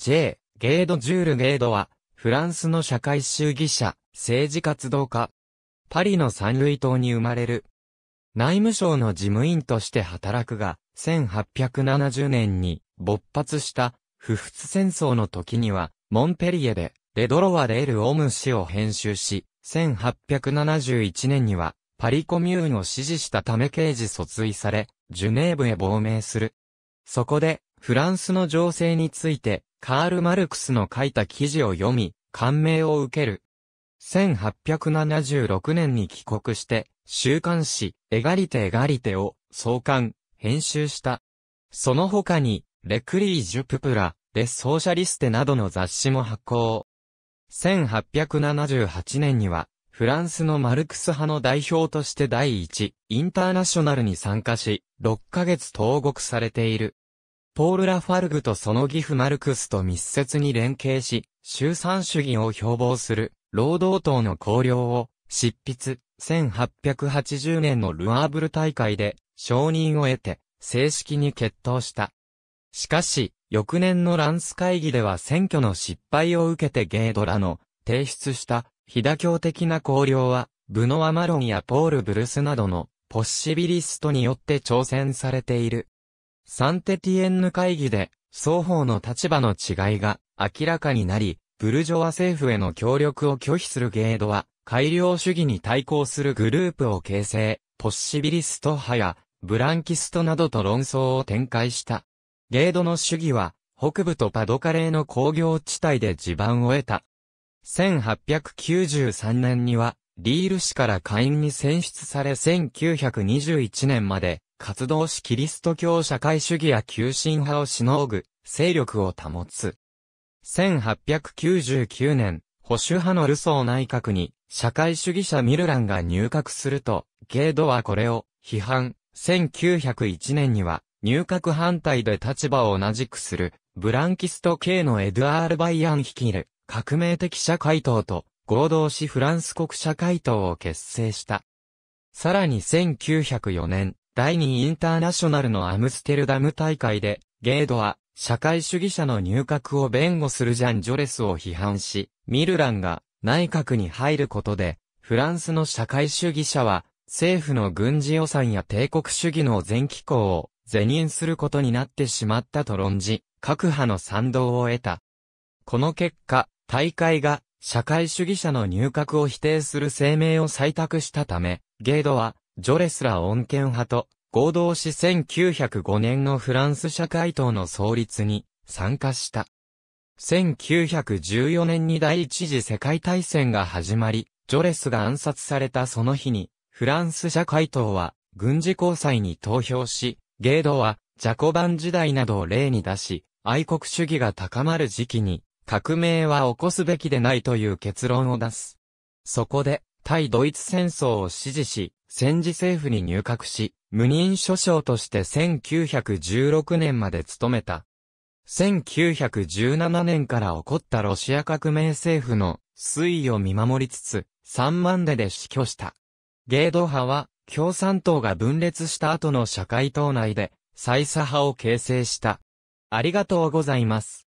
J. ゲード・ジュール・ゲードは、フランスの社会主義者、政治活動家。パリの三類島に生まれる。内務省の事務員として働くが、1870年に勃発した不仏戦争の時には、モンペリエで、レドロワ・レール・オム氏を編集し、1871年には、パリコミューンを支持したため刑事訴追され、ジュネーブへ亡命する。そこで、フランスの情勢について、カール・マルクスの書いた記事を読み、感銘を受ける。1876年に帰国して、週刊誌、エガリテ・エガリテを創刊、編集した。その他に、レクリージュ・ププラ、レ・ソーシャリステなどの雑誌も発行。1878年には、フランスのマルクス派の代表として第一、インターナショナルに参加し、6ヶ月投獄されている。ポール・ラファルグとその義父マルクスと密接に連携し、集産主義を標榜する、労働党の綱領を、執筆、1880年のルアーブル大会で、承認を得て、正式に決闘した。しかし、翌年のランス会議では選挙の失敗を受けてゲードラの提出した非妥協的な綱領は、ブノア・マロンやポール・ブルスなどのポッシビリストによって挑戦されている。サンテティエンヌ会議で、双方の立場の違いが明らかになり、ブルジョワ政府への協力を拒否するゲードは、改良主義に対抗するグループを形成、ポッシビリスト派や、ブランキストなどと論争を展開した。ゲードの主義は、北部とパドカレーの工業地帯で地盤を得た。1893年には、リール市から会員に選出され1921年まで活動しキリスト教社会主義や急進派をしのぐ、勢力を保つ。1899年、保守派のルソー内閣に、社会主義者ミルランが入閣すると、ゲードはこれを批判。1901年には、入閣反対で立場を同じくする、ブランキスト系のエドアール・バイアン率いる、革命的社会党と、合同しフランス国社会党を結成した。さらに1904年、第2インターナショナルのアムステルダム大会で、ゲードは、社会主義者の入閣を弁護するジャン・ジョレスを批判し、ミルランが内閣に入ることで、フランスの社会主義者は、政府の軍事予算や帝国主義の全機構を是認することになってしまったと論じ、各派の賛同を得た。この結果、大会が社会主義者の入閣を否定する声明を採択したため、ゲードはジョレスら恩恵派と合同し1905年のフランス社会党の創立に参加した。1914年に第一次世界大戦が始まり、ジョレスが暗殺されたその日に、フランス社会党は軍事交際に投票し、ゲードはジャコバン時代などを例に出し、愛国主義が高まる時期に、革命は起こすべきでないという結論を出す。そこで、対ドイツ戦争を支持し、戦時政府に入閣し、無任所長として1916年まで務めた。1917年から起こったロシア革命政府の推移を見守りつつ、3万でで死去した。芸道派は、共産党が分裂した後の社会党内で、再左派を形成した。ありがとうございます。